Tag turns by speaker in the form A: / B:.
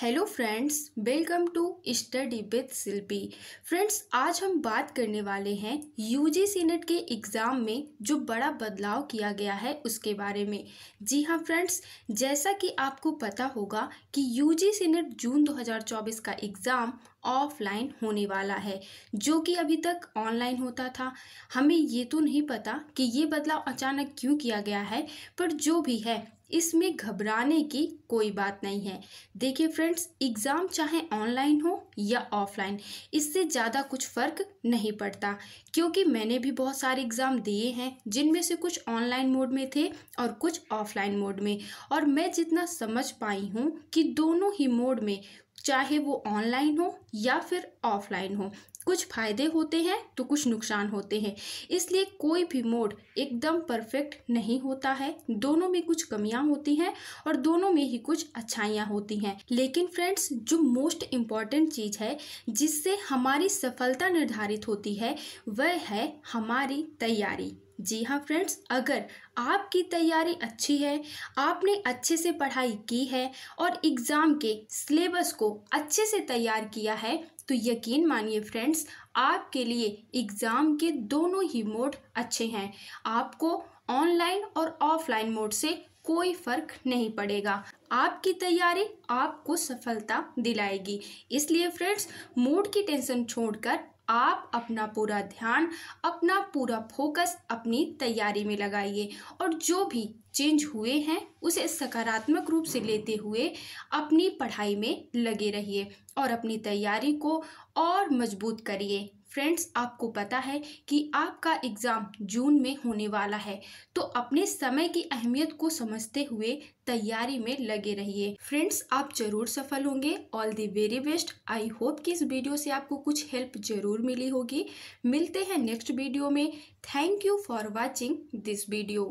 A: hello friends welcome to study with Shilpi friends आज हम बात करने वाले हैं यूजीसी नेट के एग्ज़ाम में जो बड़ा बदलाव किया गया है उसके बारे में जी हाँ फ्रेंड्स जैसा कि आपको पता होगा कि यूजीसी नेट जून 2024 का एग्ज़ाम ऑफलाइन होने वाला है जो कि अभी तक ऑनलाइन होता था हमें ये तो नहीं पता कि ये बदलाव अचानक क्यों किया गया है पर जो भी है इसमें घबराने की कोई बात नहीं है देखिए फ्रेंड्स एग्ज़ाम चाहे ऑनलाइन हो या ऑफलाइन इससे ज़्यादा कुछ फ़र्क नहीं पड़ता क्योंकि मैंने भी बहुत सारे एग्ज़ाम दिए हैं जिनमें से कुछ ऑनलाइन मोड में थे और कुछ ऑफलाइन मोड में और मैं जितना समझ पाई हूँ कि दोनों ही मोड में चाहे वो ऑनलाइन हो या फिर ऑफलाइन हो कुछ फ़ायदे होते हैं तो कुछ नुकसान होते हैं इसलिए कोई भी मोड एकदम परफेक्ट नहीं होता है दोनों में कुछ कमियां होती हैं और दोनों में ही कुछ अच्छाइयां होती हैं लेकिन फ्रेंड्स जो मोस्ट इम्पॉर्टेंट चीज़ है जिससे हमारी सफलता निर्धारित होती है वह है हमारी तैयारी जी हाँ फ्रेंड्स अगर आपकी तैयारी अच्छी है आपने अच्छे से पढ़ाई की है और एग्ज़ाम के सिलेबस को अच्छे से तैयार किया है तो यकीन मानिए फ्रेंड्स आपके लिए एग्ज़ाम के दोनों ही मोड अच्छे हैं आपको ऑनलाइन और ऑफलाइन मोड से कोई फर्क नहीं पड़ेगा आपकी तैयारी आपको सफलता दिलाएगी इसलिए फ्रेंड्स मूड की टेंशन छोड़कर आप अपना पूरा ध्यान अपना पूरा फोकस अपनी तैयारी में लगाइए और जो भी चेंज हुए हैं उसे सकारात्मक रूप से लेते हुए अपनी पढ़ाई में लगे रहिए और अपनी तैयारी को और मजबूत करिए फ्रेंड्स आपको पता है कि आपका एग्ज़ाम जून में होने वाला है तो अपने समय की अहमियत को समझते हुए तैयारी में लगे रहिए फ्रेंड्स आप जरूर सफल होंगे all the very best I hope कि इस वीडियो से आपको कुछ हेल्प जरूर मिली होगी मिलते हैं नेक्स्ट वीडियो में thank you for watching this video